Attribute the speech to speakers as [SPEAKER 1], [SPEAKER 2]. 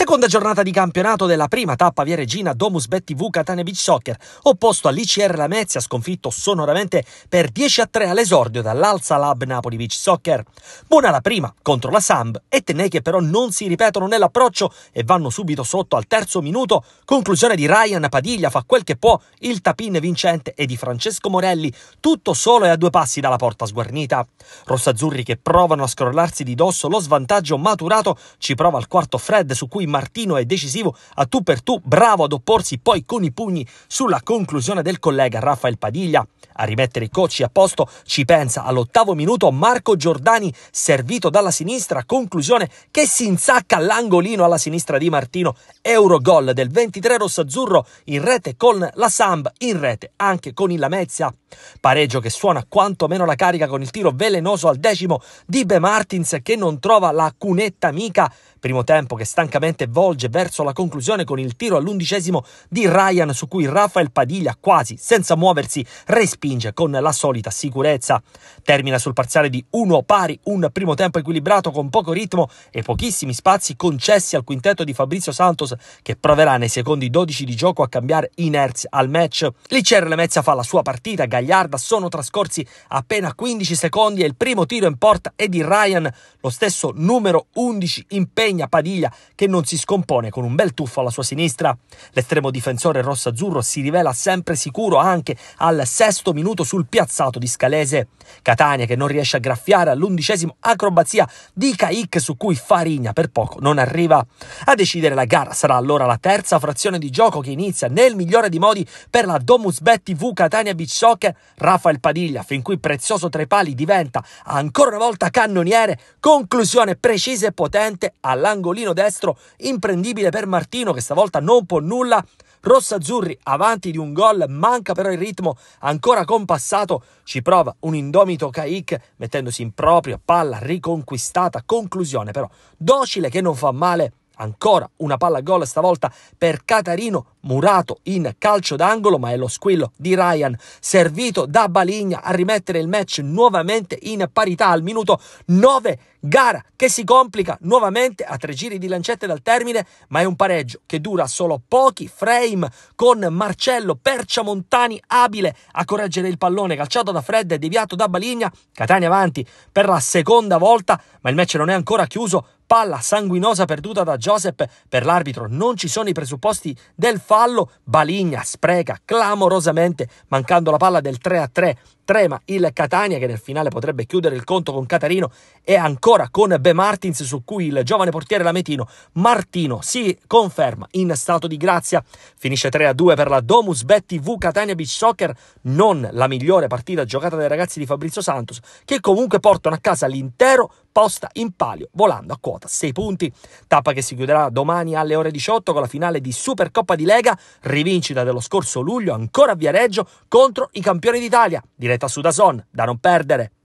[SPEAKER 1] Seconda giornata di campionato della prima tappa via Regina Domus Betty V Catania Beach Soccer, opposto all'ICR Lamezia, sconfitto sonoramente per 10 a 3 all'esordio dall'Alza Lab Napoli Beach Soccer. Buona la prima contro la Samb e Tennei che però non si ripetono nell'approccio e vanno subito sotto al terzo minuto. Conclusione di Ryan Padiglia fa quel che può, il tapin vincente e di Francesco Morelli, tutto solo e a due passi dalla porta sguarnita. Rossazzurri che provano a scrollarsi di dosso lo svantaggio maturato, ci prova al quarto Fred su cui Martino è decisivo a tu per tu, bravo ad opporsi poi con i pugni sulla conclusione del collega Raffaele Padiglia. A rimettere i cocci a posto ci pensa all'ottavo minuto Marco Giordani, servito dalla sinistra, conclusione che si insacca all'angolino alla sinistra di Martino. Eurogol del 23 rossazzurro in rete con la Samb, in rete anche con il Lamezia. Pareggio che suona quantomeno la carica con il tiro velenoso al decimo di Be Martins che non trova la cunetta mica Primo tempo che stancamente volge verso la conclusione con il tiro all'undicesimo di Ryan su cui Rafael Padiglia quasi senza muoversi respinge con la solita sicurezza. Termina sul parziale di 1 pari, un primo tempo equilibrato con poco ritmo e pochissimi spazi concessi al quintetto di Fabrizio Santos che proverà nei secondi 12 di gioco a cambiare inerzia al match. L'ICR Lemezza fa la sua partita, Gagliarda sono trascorsi appena 15 secondi e il primo tiro in porta è di Ryan, lo stesso numero 11 impegno segna Padilla che non si scompone con un bel tuffo alla sua sinistra. L'estremo difensore rosso-azzurro si rivela sempre sicuro anche al sesto minuto sul piazzato di Scalese. Catania che non riesce a graffiare all'undicesimo acrobazia di Caic su cui Farigna per poco non arriva. A decidere la gara sarà allora la terza frazione di gioco che inizia nel migliore di modi per la Domus Betty V Catania Beach Soccer. Rafael Padiglia, fin qui prezioso tra i pali, diventa ancora una volta cannoniere. Conclusione precisa e potente alla all'angolino destro, imprendibile per Martino che stavolta non può nulla. Rossazzurri avanti di un gol, manca però il ritmo, ancora compassato, ci prova un indomito Caic mettendosi in proprio, palla riconquistata, conclusione però docile che non fa male Ancora una palla a gol stavolta per Catarino, murato in calcio d'angolo, ma è lo squillo di Ryan, servito da Baligna a rimettere il match nuovamente in parità al minuto 9. Gara che si complica nuovamente a tre giri di lancette dal termine, ma è un pareggio che dura solo pochi frame con Marcello Perciamontani abile a correggere il pallone calciato da Fred e deviato da Baligna. Catania avanti per la seconda volta, ma il match non è ancora chiuso palla sanguinosa perduta da Joseph per l'arbitro. Non ci sono i presupposti del fallo. Baligna spreca clamorosamente, mancando la palla del 3 a 3 trema il Catania che nel finale potrebbe chiudere il conto con Catarino e ancora con Be Martins su cui il giovane portiere lametino Martino si conferma in stato di grazia. Finisce 3-2 per la Domus Betty V Catania Beach Soccer, non la migliore partita giocata dai ragazzi di Fabrizio Santos che comunque portano a casa l'intero posta in palio volando a quota 6 punti. Tappa che si chiuderà domani alle ore 18 con la finale di Supercoppa di Lega, rivincita dello scorso luglio ancora a Viareggio contro i campioni d'Italia. Direttamente meta su Dazon, da non perdere.